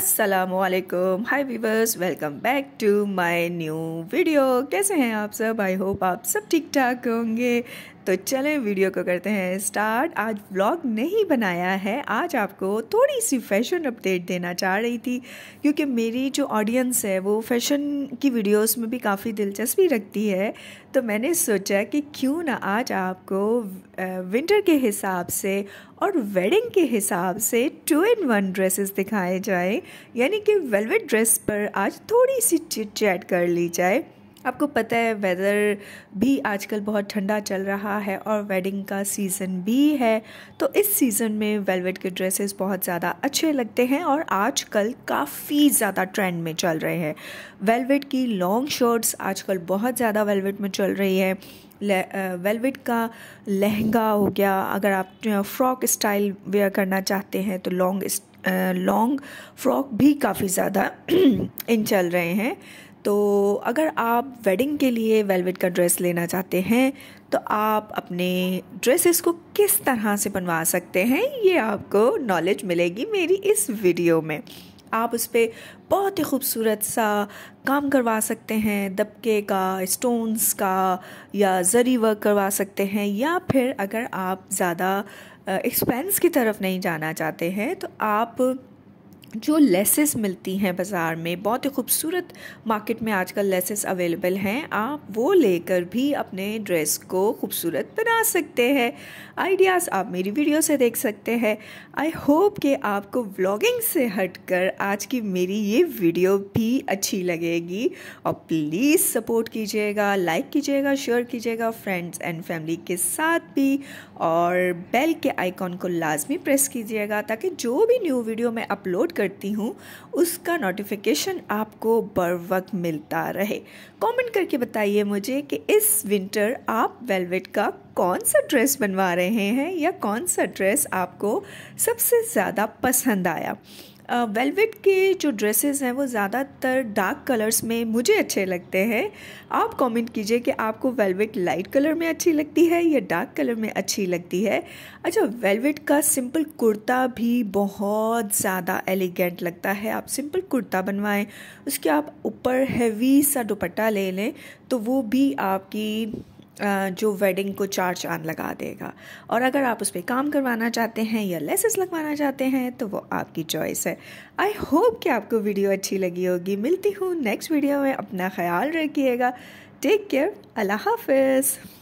Aslam hi viewers welcome back to my new video कैसे हैं आप सब आई होप आप सब ठीक ठाक होंगे तो चले वीडियो को करते हैं स्टार्ट आज व्लॉग नहीं बनाया है आज आपको थोड़ी सी फैशन अपडेट देना चाह रही थी क्योंकि मेरी जो ऑडियंस है वो फैशन की वीडियोस में भी काफ़ी दिलचस्पी रखती है तो मैंने सोचा कि क्यों ना आज आपको विंटर के हिसाब से और वेडिंग के हिसाब से टू इन वन ड्रेसेस दिखाए जाए यानी कि वेलवेट ड्रेस पर आज थोड़ी सी चिट चैट कर ली जाए आपको पता है वेदर भी आजकल बहुत ठंडा चल रहा है और वेडिंग का सीज़न भी है तो इस सीज़न में वेलवेट के ड्रेसेस बहुत ज़्यादा अच्छे लगते हैं और आजकल काफ़ी ज़्यादा ट्रेंड में चल रहे हैं वेलवेट की लॉन्ग शर्ट्स आजकल बहुत ज़्यादा वेलवेट में चल रही है वेलवेट का लहंगा हो गया अगर आप फ्रॉक स्टाइल वेयर करना चाहते हैं तो लॉन्ग लॉन्ग फ्रॉक भी काफ़ी ज़्यादा इन चल रहे हैं तो अगर आप वेडिंग के लिए वेलवेट का ड्रेस लेना चाहते हैं तो आप अपने ड्रेसेस को किस तरह से बनवा सकते हैं ये आपको नॉलेज मिलेगी मेरी इस वीडियो में आप उस पर बहुत ही खूबसूरत सा काम करवा सकते हैं दबके का स्टोन्स का या जरी वर्क करवा सकते हैं या फिर अगर आप ज़्यादा एक्सपेंस की तरफ नहीं जाना चाहते हैं तो आप जो लेसेस मिलती हैं बाज़ार में बहुत ही खूबसूरत मार्केट में आजकल लेसेस अवेलेबल हैं आप वो लेकर भी अपने ड्रेस को खूबसूरत बना सकते हैं आइडियाज़ आप मेरी वीडियो से देख सकते हैं आई होप कि आपको व्लॉगिंग से हटकर आज की मेरी ये वीडियो भी अच्छी लगेगी और प्लीज़ सपोर्ट कीजिएगा लाइक कीजिएगा शेयर कीजिएगा फ्रेंड्स एंड फैमिली के साथ भी और बेल के आइकॉन को लाजमी प्रेस कीजिएगा ताकि जो भी न्यू वीडियो मैं अपलोड करती हूँ उसका नोटिफिकेशन आपको बर वक्त मिलता रहे कमेंट करके बताइए मुझे कि इस विंटर आप वेलवेट का कौन सा ड्रेस बनवा रहे हैं या कौन सा ड्रेस आपको सबसे ज़्यादा पसंद आया वेलवेट के जो ड्रेसेस हैं वो ज़्यादातर डार्क कलर्स में मुझे अच्छे लगते हैं आप कमेंट कीजिए कि आपको वेलवेट लाइट कलर में अच्छी लगती है या डार्क कलर में अच्छी लगती है अच्छा वेलवेट का सिंपल कुर्ता भी बहुत ज़्यादा एलिगेंट लगता है आप सिंपल कुर्ता बनवाएं उसके आप ऊपर हैवी सा दुपट्टा ले लें तो वो भी आपकी जो वेडिंग को चार चांद लगा देगा और अगर आप उस पर काम करवाना चाहते हैं या लेसेस लगवाना चाहते हैं तो वो आपकी चॉइस है आई होप कि आपको वीडियो अच्छी लगी होगी मिलती हूँ नेक्स्ट वीडियो में अपना ख्याल रखिएगा टेक केयर अल्लाह हाफिज़